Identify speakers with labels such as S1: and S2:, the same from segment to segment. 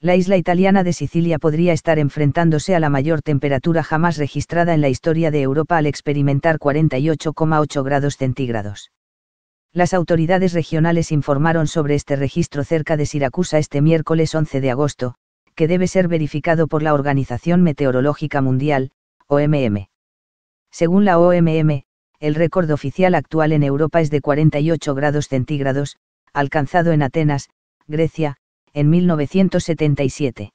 S1: la isla italiana de Sicilia podría estar enfrentándose a la mayor temperatura jamás registrada en la historia de Europa al experimentar 48,8 grados centígrados. Las autoridades regionales informaron sobre este registro cerca de Siracusa este miércoles 11 de agosto, que debe ser verificado por la Organización Meteorológica Mundial, OMM. Según la OMM, el récord oficial actual en Europa es de 48 grados centígrados, alcanzado en Atenas, Grecia, en 1977.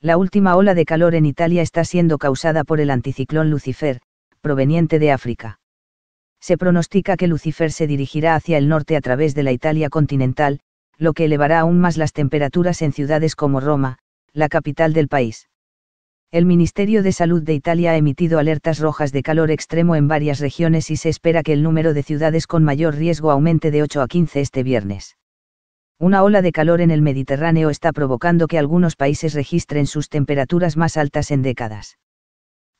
S1: La última ola de calor en Italia está siendo causada por el anticiclón Lucifer, proveniente de África. Se pronostica que Lucifer se dirigirá hacia el norte a través de la Italia continental, lo que elevará aún más las temperaturas en ciudades como Roma, la capital del país. El Ministerio de Salud de Italia ha emitido alertas rojas de calor extremo en varias regiones y se espera que el número de ciudades con mayor riesgo aumente de 8 a 15 este viernes. Una ola de calor en el Mediterráneo está provocando que algunos países registren sus temperaturas más altas en décadas.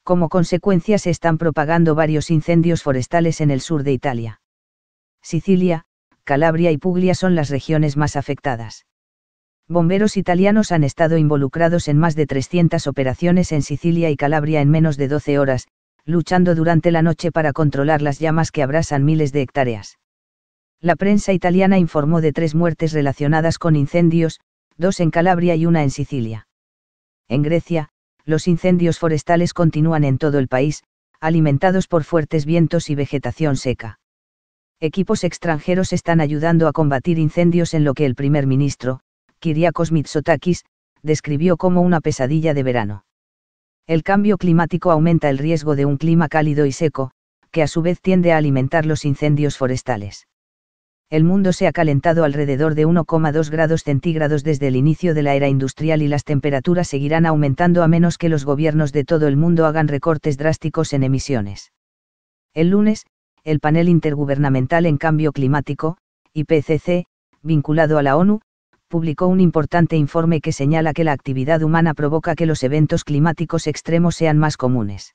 S1: Como consecuencia se están propagando varios incendios forestales en el sur de Italia. Sicilia, Calabria y Puglia son las regiones más afectadas. Bomberos italianos han estado involucrados en más de 300 operaciones en Sicilia y Calabria en menos de 12 horas, luchando durante la noche para controlar las llamas que abrasan miles de hectáreas la prensa italiana informó de tres muertes relacionadas con incendios, dos en Calabria y una en Sicilia. En Grecia, los incendios forestales continúan en todo el país, alimentados por fuertes vientos y vegetación seca. Equipos extranjeros están ayudando a combatir incendios en lo que el primer ministro, Kyriakos Mitsotakis, describió como una pesadilla de verano. El cambio climático aumenta el riesgo de un clima cálido y seco, que a su vez tiende a alimentar los incendios forestales el mundo se ha calentado alrededor de 1,2 grados centígrados desde el inicio de la era industrial y las temperaturas seguirán aumentando a menos que los gobiernos de todo el mundo hagan recortes drásticos en emisiones. El lunes, el panel intergubernamental en cambio climático, IPCC, vinculado a la ONU, publicó un importante informe que señala que la actividad humana provoca que los eventos climáticos extremos sean más comunes.